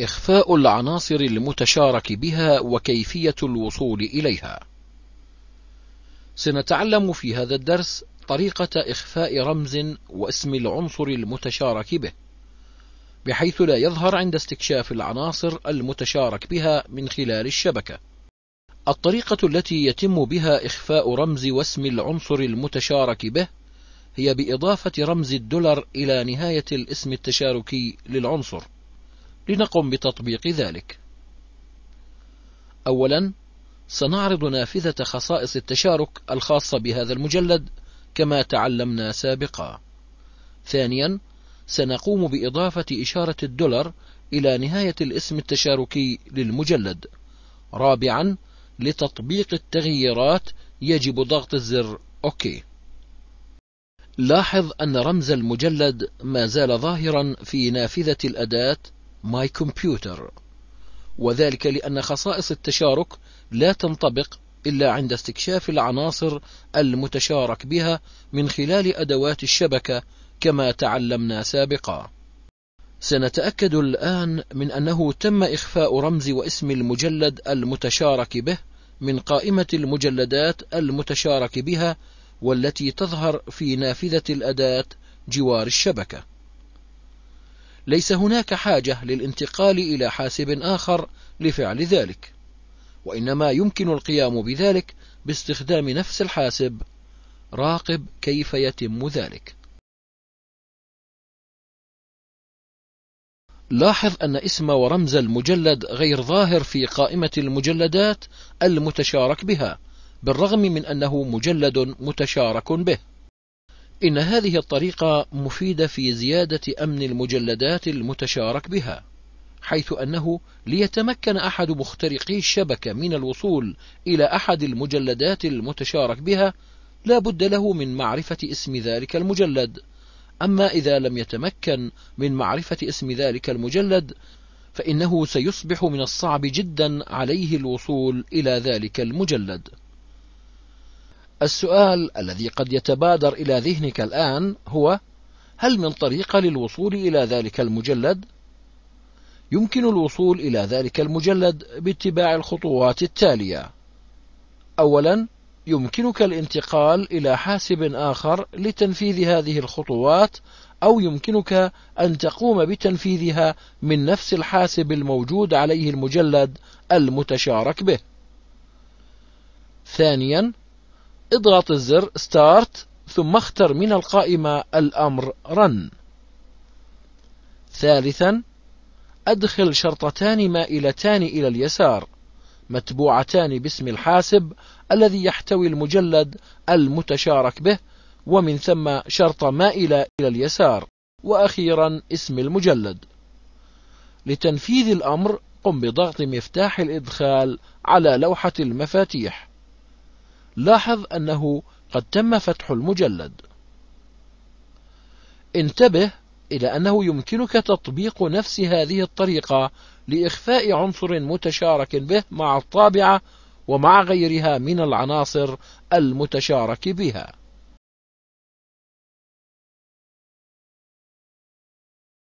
إخفاء العناصر المتشارك بها وكيفية الوصول إليها. سنتعلم في هذا الدرس طريقة إخفاء رمز واسم العنصر المتشارك به، بحيث لا يظهر عند استكشاف العناصر المتشارك بها من خلال الشبكة. الطريقة التي يتم بها إخفاء رمز واسم العنصر المتشارك به هي بإضافة رمز الدولار إلى نهاية الاسم التشاركي للعنصر لنقم بتطبيق ذلك أولا سنعرض نافذة خصائص التشارك الخاصة بهذا المجلد كما تعلمنا سابقا ثانيا سنقوم بإضافة إشارة الدولار إلى نهاية الاسم التشاركي للمجلد رابعا لتطبيق التغييرات يجب ضغط الزر أوكي لاحظ أن رمز المجلد ما زال ظاهرا في نافذة الأداة My Computer وذلك لأن خصائص التشارك لا تنطبق إلا عند استكشاف العناصر المتشارك بها من خلال أدوات الشبكة كما تعلمنا سابقا سنتأكد الآن من أنه تم إخفاء رمز واسم المجلد المتشارك به من قائمة المجلدات المتشارك بها والتي تظهر في نافذة الأداة جوار الشبكة ليس هناك حاجة للانتقال إلى حاسب آخر لفعل ذلك وإنما يمكن القيام بذلك باستخدام نفس الحاسب راقب كيف يتم ذلك لاحظ أن اسم ورمز المجلد غير ظاهر في قائمة المجلدات المتشارك بها بالرغم من أنه مجلد متشارك به إن هذه الطريقة مفيدة في زيادة أمن المجلدات المتشارك بها، حيث أنه ليتمكن أحد مخترقي الشبكة من الوصول إلى أحد المجلدات المتشارك بها، لا بد له من معرفة اسم ذلك المجلد، أما إذا لم يتمكن من معرفة اسم ذلك المجلد، فإنه سيصبح من الصعب جدا عليه الوصول إلى ذلك المجلد. السؤال الذي قد يتبادر إلى ذهنك الآن هو هل من طريقة للوصول إلى ذلك المجلد؟ يمكن الوصول إلى ذلك المجلد باتباع الخطوات التالية أولا يمكنك الانتقال إلى حاسب آخر لتنفيذ هذه الخطوات أو يمكنك أن تقوم بتنفيذها من نفس الحاسب الموجود عليه المجلد المتشارك به ثانيا اضغط الزر start ثم اختر من القائمة الأمر run ثالثا أدخل شرطتان مائلتان إلى اليسار متبوعتان باسم الحاسب الذي يحتوي المجلد المتشارك به ومن ثم شرطة مائلة إلى اليسار وأخيرا اسم المجلد لتنفيذ الأمر قم بضغط مفتاح الإدخال على لوحة المفاتيح لاحظ أنه قد تم فتح المجلد انتبه إلى أنه يمكنك تطبيق نفس هذه الطريقة لإخفاء عنصر متشارك به مع الطابعة ومع غيرها من العناصر المتشارك بها